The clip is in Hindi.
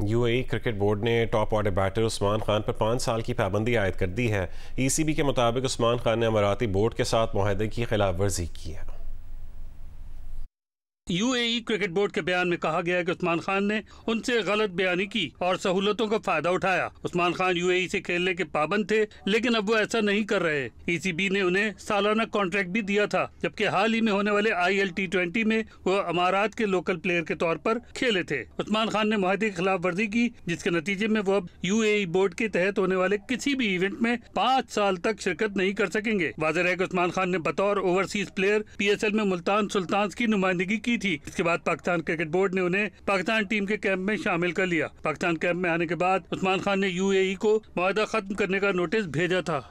यूएई क्रिकेट बोर्ड ने top order batter Usman Khan पर पाँच साल की पाबंदी आयद कर दी है ईसीबी e के मुताबिक उस्मान खान ने अमराती बोर्ड के साथ माहदे की खिलाफ वर्जी की है यूएई क्रिकेट बोर्ड के बयान में कहा गया है कि उस्मान खान ने उनसे गलत बयानी की और सहूलतों का फायदा उठाया उस्मान खान यूएई से खेलने के पाबंद थे लेकिन अब वो ऐसा नहीं कर रहे ईसीबी ने उन्हें सालाना कॉन्ट्रैक्ट भी दिया था जबकि हाल ही में होने वाले आई एल में वो अमारात के लोकल प्लेयर के तौर पर खेले थे उस्मान खान ने माहे की खिलाफ वर्जी की जिसके नतीजे में वो अब यू बोर्ड के तहत होने वाले किसी भी इवेंट में पाँच साल तक शिरकत नहीं कर सकेंगे वाजह है की उस्मान खान ने बतौर ओवरसीज प्लेयर पी में मुल्तान सुल्तान की नुमाइंदगी की की थी इसके बाद पाकिस्तान क्रिकेट बोर्ड ने उन्हें पाकिस्तान टीम के कैंप में शामिल कर लिया पाकिस्तान कैंप में आने के बाद उस्मान खान ने यू को मुआदा खत्म करने का नोटिस भेजा था